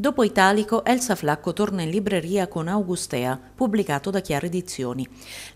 Dopo Italico, Elsa Flacco torna in libreria con Augustea, pubblicato da Chiare Edizioni.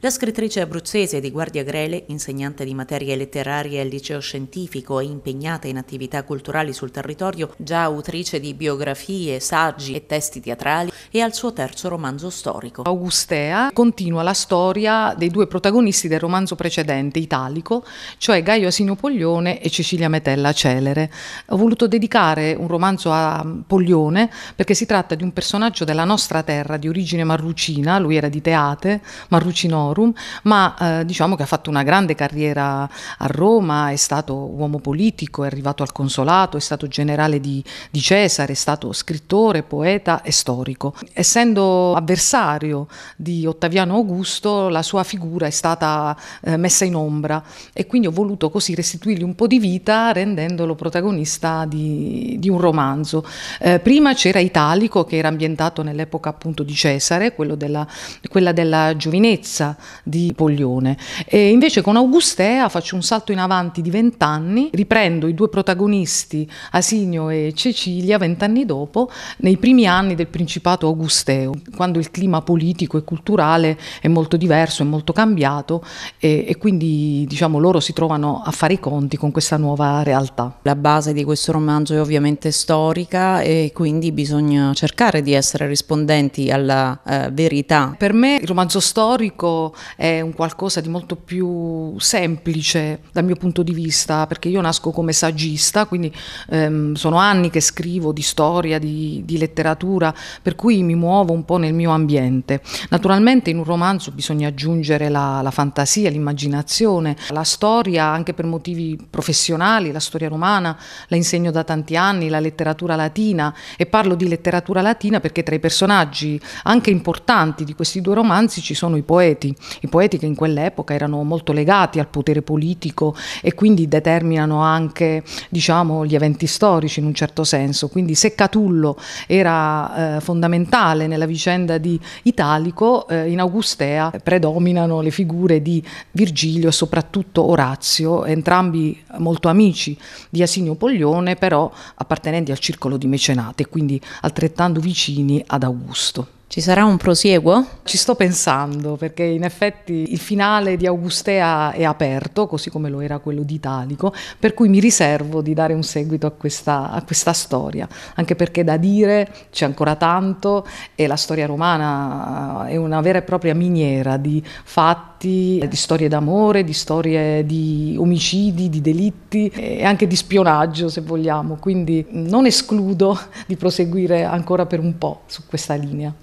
La scrittrice abruzzese di Guardia Grele, insegnante di materie letterarie al liceo scientifico e impegnata in attività culturali sul territorio, già autrice di biografie, saggi e testi teatrali, è al suo terzo romanzo storico. Augustea continua la storia dei due protagonisti del romanzo precedente, Italico, cioè Gaio Asino Poglione e Cecilia Metella Celere. Ho voluto dedicare un romanzo a Poglione perché si tratta di un personaggio della nostra terra di origine marrucina, lui era di Teate, Marrucinorum, ma eh, diciamo che ha fatto una grande carriera a Roma, è stato uomo politico, è arrivato al consolato, è stato generale di, di Cesare, è stato scrittore, poeta e storico. Essendo avversario di Ottaviano Augusto, la sua figura è stata eh, messa in ombra e quindi ho voluto così restituirgli un po' di vita rendendolo protagonista di, di un romanzo. Eh, prima c'era Italico che era ambientato nell'epoca appunto di Cesare, della, quella della giovinezza di Poglione. E invece con Augustea faccio un salto in avanti di vent'anni, riprendo i due protagonisti, Asinio e Cecilia, vent'anni dopo, nei primi anni del Principato Augusteo, quando il clima politico e culturale è molto diverso, è molto cambiato e, e quindi diciamo loro si trovano a fare i conti con questa nuova realtà. La base di questo romanzo è ovviamente storica e quindi quindi bisogna cercare di essere rispondenti alla eh, verità. Per me il romanzo storico è un qualcosa di molto più semplice dal mio punto di vista, perché io nasco come saggista, quindi ehm, sono anni che scrivo di storia, di, di letteratura, per cui mi muovo un po' nel mio ambiente. Naturalmente in un romanzo bisogna aggiungere la, la fantasia, l'immaginazione, la storia anche per motivi professionali, la storia romana la insegno da tanti anni, la letteratura latina e poi parlo di letteratura latina perché tra i personaggi anche importanti di questi due romanzi ci sono i poeti, i poeti che in quell'epoca erano molto legati al potere politico e quindi determinano anche diciamo, gli eventi storici in un certo senso. Quindi se Catullo era eh, fondamentale nella vicenda di Italico, eh, in Augustea predominano le figure di Virgilio e soprattutto Orazio, entrambi molto amici di Asinio Poglione, però appartenenti al circolo di mecenate, quindi quindi altrettanto vicini ad Augusto. Ci sarà un prosieguo? Ci sto pensando perché in effetti il finale di Augustea è aperto, così come lo era quello di Italico, per cui mi riservo di dare un seguito a questa, a questa storia, anche perché da dire c'è ancora tanto e la storia romana eh, è una vera e propria miniera di fatti, di storie d'amore, di storie di omicidi, di delitti e anche di spionaggio se vogliamo, quindi non escludo di proseguire ancora per un po' su questa linea.